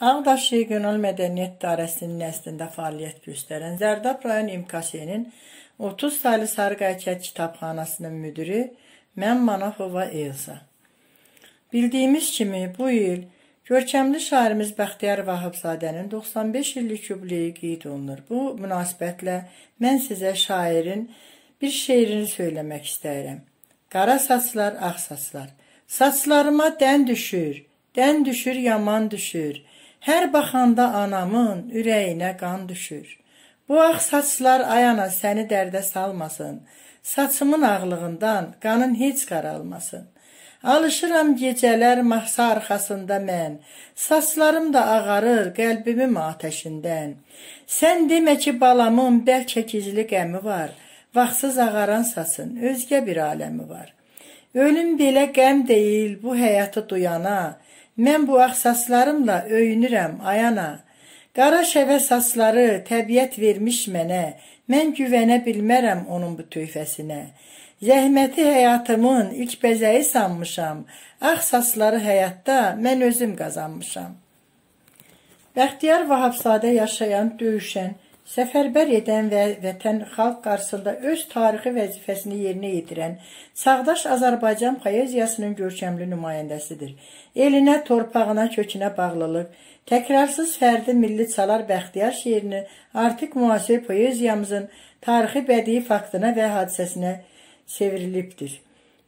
Ağdaş Regional Mədəniyyət İdarəsinin nəslində fəaliyyət göstərən Zərdab rayon MKÇ-nin 30 saylı Sarıqayçət kitabxanasının müdiri Mən Manafova Elza. Bildiyimiz kimi bu il görkəmli şairimiz Bəxtiyar Vahibzadənin 95 illik yubileyi qeyd olunur. Bu münasibətlə mən sizə şairin bir şeirini söyləmək istəyirəm. Qara saçlar, ağ saçlar. Saçlarıma dən düşür, dən düşür, yaman düşür. Hər baxanda anamın ürəyinə qan düşür. Bu ağ saçlar ayana səni dərdə salmasın. Saçımın ağlığından qanın heç qaralmasın. Alışıram gecələr mahsa arxasında mən. Saçlarım da ağarır qəlbimin atəşindən. Sən demə ki, balamın bəlkə gizli qəmi var. Vaxtsız ağaran saçın özgə bir aləmi var. Ölüm belə qəm deyil bu həyatı duyana. Mən bu axsaslarımla öyünürəm ayana. Qara şəvə sasları təbiət vermiş mənə. Mən güvənə bilmərəm onun bu töyfəsinə. Zəhməti həyatımın ilk bəzəyi sanmışam. Ağ sasları həyatda mən özüm qazanmışam. Bəxtiyar Vahabzadə yaşayan, döyüşən, Səfərbər edən və vətən xalq qarşısında öz tarixi vəzifəsini yerinə yetirən Sağdaş Azərbaycan poeziyasının görkəmli nümayəndəsidir. Elinə, torpağına, kökünə bağlılıq, təkrarsız fərdi milli çalar bəxtiyar şeirini artıq müasir poeziyamızın tarixi bədii faktına və hadisəsinə çevrilibdir.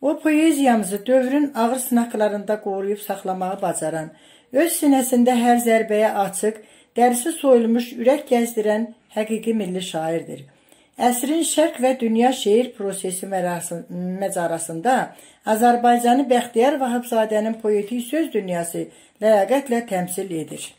O poeziyamızı dövrün ağır sınaqlarında qoruyub saxlamağı bacaran, öz sinəsində hər zərbəyə açıq, dərsi soyulmuş ürək gəzdirən həqiqi milli şairdir. Əsrin şərq və dünya şeir prosesi məcarasında Azərbaycanı Bəxtiyar Vahabzadənin poetik söz dünyası ləyaqətlə təmsil edir.